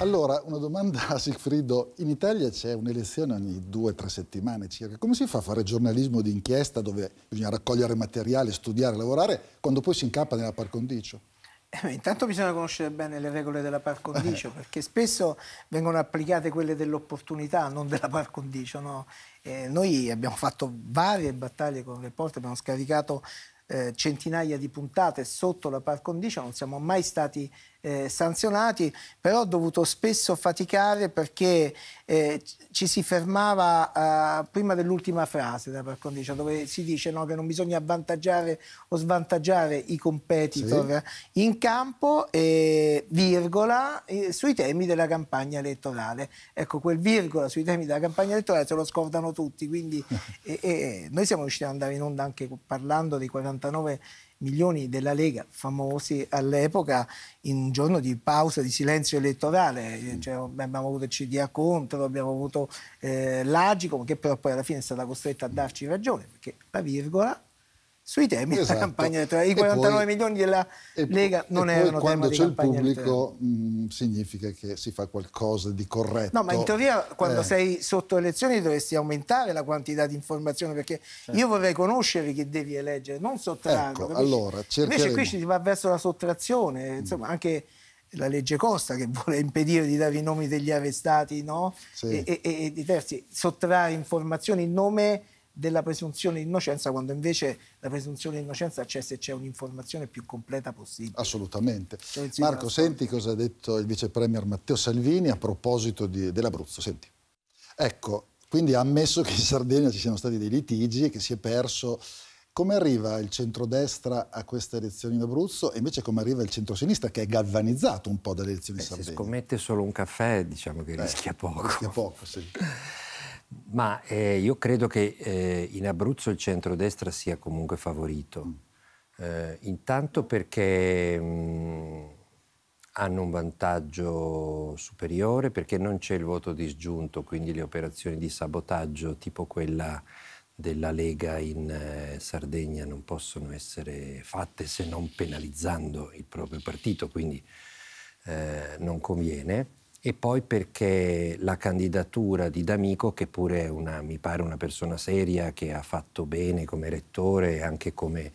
Allora, una domanda a Sigfrido. In Italia c'è un'elezione ogni due o tre settimane circa. Come si fa a fare giornalismo d'inchiesta dove bisogna raccogliere materiale, studiare, lavorare, quando poi si incappa nella par condicio? Eh, intanto bisogna conoscere bene le regole della par condicio, eh. perché spesso vengono applicate quelle dell'opportunità, non della par condicio. No? Eh, noi abbiamo fatto varie battaglie con le porte, abbiamo scaricato eh, centinaia di puntate sotto la par condicio, non siamo mai stati eh, sanzionati, però ho dovuto spesso faticare perché eh, ci si fermava eh, prima dell'ultima frase da par condicio, dove si dice no, che non bisogna avvantaggiare o svantaggiare i competitor sì. in campo, virgola, eh, sui temi della campagna elettorale. Ecco, quel virgola sui temi della campagna elettorale se lo scordano tutti, quindi noi siamo riusciti ad andare in onda anche parlando dei 49 milioni della Lega, famosi all'epoca, in un giorno di pausa, di silenzio elettorale. Cioè, abbiamo avuto il CDA contro, abbiamo avuto eh, l'Agicom, che però poi alla fine è stata costretta a darci ragione, perché la virgola sui temi esatto. della campagna elettorale. I 49 poi, milioni della Lega non erano quando tema Quando c'è il pubblico mh, mm, significa che si fa qualcosa di corretto. No, ma in teoria quando eh. sei sotto elezioni dovresti aumentare la quantità di informazione perché certo. io vorrei conoscere chi devi eleggere, non sottrarlo. Ecco, allora, Invece qui si va verso la sottrazione, mm. insomma mm. anche la legge Costa che vuole impedire di dare i nomi degli arrestati no? sì. e, e, e di terzi, sottrarre informazioni in nome della presunzione di innocenza quando invece la presunzione di innocenza c'è se c'è un'informazione più completa possibile. Assolutamente. Cioè, Marco, senti cosa ha detto il vice premier Matteo Salvini a proposito dell'Abruzzo. Senti. Ecco, quindi ha ammesso che in Sardegna ci siano stati dei litigi e che si è perso. Come arriva il centrodestra a queste elezioni in Abruzzo e invece come arriva il centrosinistra che è galvanizzato un po' dalle elezioni Beh, in eh, Sardegna? Se scommette solo un caffè diciamo che Beh, rischia poco. Rischia poco, sì. Ma eh, io credo che eh, in Abruzzo il centrodestra sia comunque favorito. Mm. Eh, intanto perché mh, mm, hanno un vantaggio superiore, perché non c'è il voto disgiunto, quindi le operazioni di sabotaggio tipo quella della Lega in eh, Sardegna non possono essere fatte se non penalizzando il proprio partito, quindi eh, non conviene e poi perché la candidatura di D'Amico, che pure è una, mi pare una persona seria, che ha fatto bene come rettore e anche come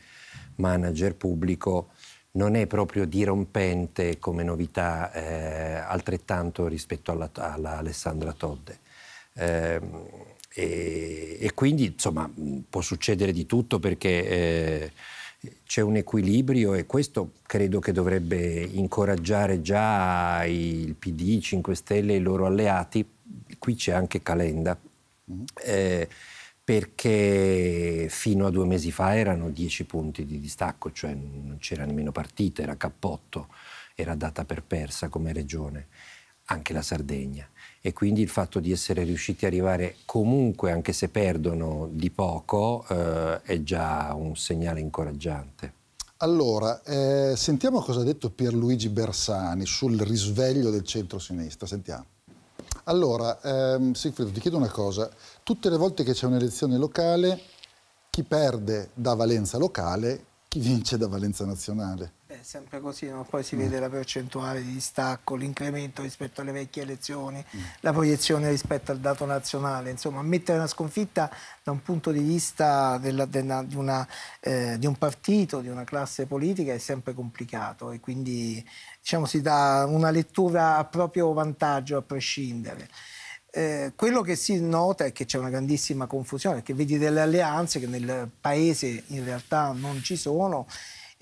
manager pubblico, non è proprio dirompente come novità eh, altrettanto rispetto alla, alla Alessandra Todde. Eh, e, e, quindi insomma può succedere di tutto perché eh, c'è un equilibrio e questo credo che dovrebbe incoraggiare già il PD, 5 Stelle e i loro alleati, qui c'è anche Calenda, mm-hmm. eh, perché fino a due mesi fa erano 10 punti di distacco, cioè non c'era nemmeno partita, era cappotto, era data per persa come regione, anche la Sardegna e quindi il fatto di essere riusciti a arrivare comunque, anche se perdono di poco, eh, è già un segnale incoraggiante. Allora, eh, sentiamo cosa ha detto Pierluigi Bersani sul risveglio del centro-sinistra, sentiamo. Allora, ehm, Sigfrido, ti chiedo una cosa. Tutte le volte che c'è un'elezione locale, chi perde da valenza locale, chi vince da valenza nazionale è sempre così, no? poi si vede la percentuale di distacco, l'incremento rispetto alle vecchie elezioni, mm. la proiezione rispetto al dato nazionale, insomma mettere una sconfitta da un punto di vista della, della, di, una, eh, di, un partito, di una classe politica è sempre complicato e quindi diciamo, si dà una lettura a proprio vantaggio a prescindere. Eh, quello che si nota è che c'è una grandissima confusione, che vedi delle alleanze che nel paese in realtà non ci sono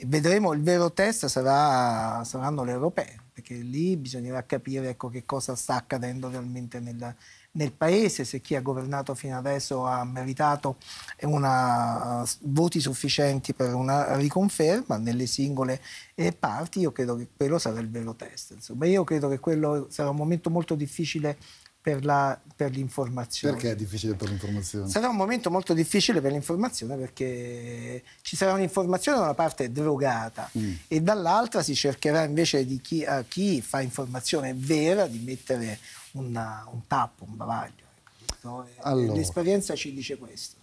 vedremo il vero test sarà, saranno le europee perché lì bisognerà capire ecco, che cosa sta accadendo realmente nel, nel, paese, se chi ha governato fino adesso ha meritato una, voti sufficienti per una riconferma nelle singole eh, parti, io credo che quello sarà il vero test. Insomma, io credo che quello sarà un momento molto difficile per, la, per l'informazione. Perché è difficile per l'informazione? Sarà un momento molto difficile per l'informazione perché ci sarà un'informazione da una parte drogata mm. e dall'altra si cercherà invece di chi, a chi fa informazione vera di mettere una, un tappo, un bavaglio. Ecco, allora. L'esperienza ci dice questo.